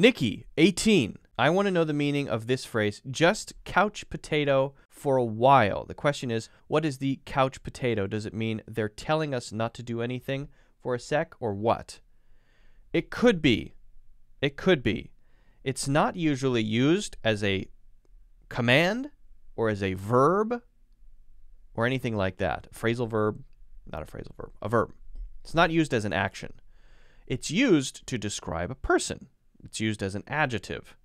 Nikki, 18. I want to know the meaning of this phrase, just couch potato for a while. The question is, what is the couch potato? Does it mean they're telling us not to do anything for a sec or what? It could be. It could be. It's not usually used as a command or as a verb or anything like that. A phrasal verb, not a phrasal verb, a verb. It's not used as an action. It's used to describe a person it's used as an adjective.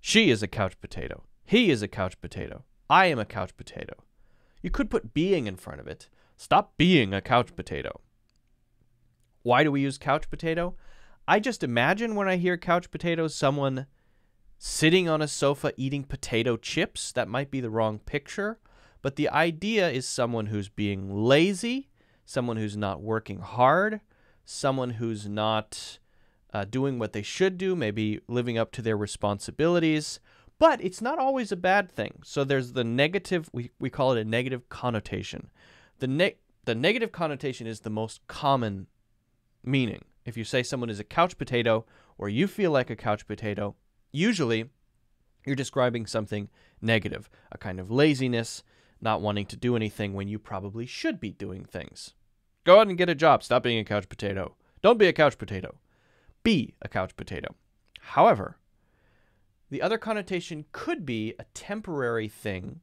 She is a couch potato. He is a couch potato. I am a couch potato. You could put being in front of it. Stop being a couch potato. Why do we use couch potato? I just imagine when I hear couch potato, someone sitting on a sofa eating potato chips. That might be the wrong picture, but the idea is someone who's being lazy, someone who's not working hard, someone who's not uh, doing what they should do, maybe living up to their responsibilities. But it's not always a bad thing. So there's the negative, we, we call it a negative connotation. The, ne- the negative connotation is the most common meaning. If you say someone is a couch potato or you feel like a couch potato, usually you're describing something negative, a kind of laziness, not wanting to do anything when you probably should be doing things. Go out and get a job. Stop being a couch potato. Don't be a couch potato be a couch potato. However, the other connotation could be a temporary thing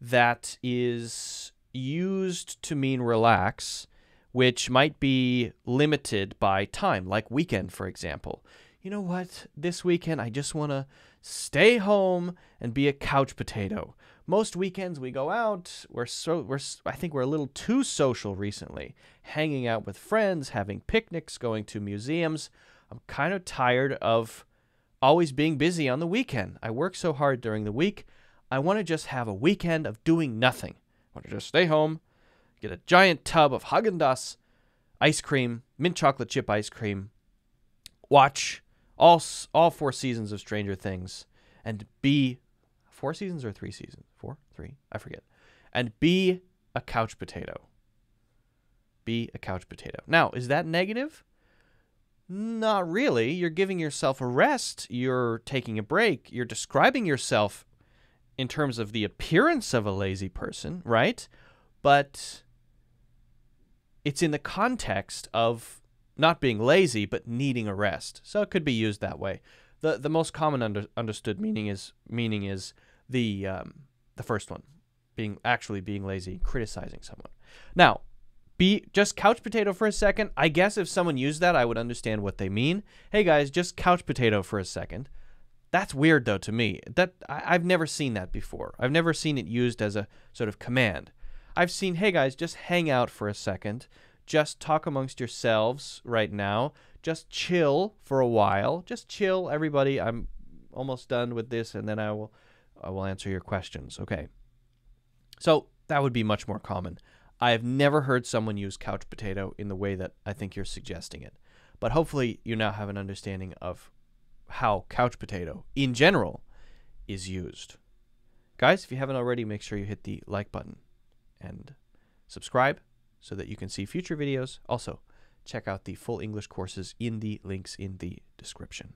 that is used to mean relax, which might be limited by time, like weekend, for example. You know what? This weekend, I just want to stay home and be a couch potato most weekends we go out. We're so we're I think we're a little too social recently, hanging out with friends, having picnics, going to museums. I'm kind of tired of always being busy on the weekend. I work so hard during the week. I want to just have a weekend of doing nothing. I want to just stay home, get a giant tub of Haagen-Dazs ice cream, mint chocolate chip ice cream, watch all all four seasons of Stranger Things and be four seasons or three seasons? Four, three, I forget. And be a couch potato. Be a couch potato. Now, is that negative? Not really. You're giving yourself a rest. You're taking a break. You're describing yourself in terms of the appearance of a lazy person, right? But it's in the context of not being lazy, but needing a rest. So it could be used that way. The, the most common under, understood meaning is meaning is the um, the first one, being actually being lazy, criticizing someone. Now, be just couch potato for a second. I guess if someone used that, I would understand what they mean. Hey guys, just couch potato for a second. That's weird though to me. That I, I've never seen that before. I've never seen it used as a sort of command. I've seen, hey guys, just hang out for a second. Just talk amongst yourselves right now. Just chill for a while. Just chill, everybody. I'm almost done with this, and then I will I will answer your questions. Okay. So that would be much more common. I have never heard someone use couch potato in the way that I think you're suggesting it. But hopefully, you now have an understanding of how couch potato in general is used. Guys, if you haven't already, make sure you hit the like button and subscribe so that you can see future videos. Also, check out the full English courses in the links in the description.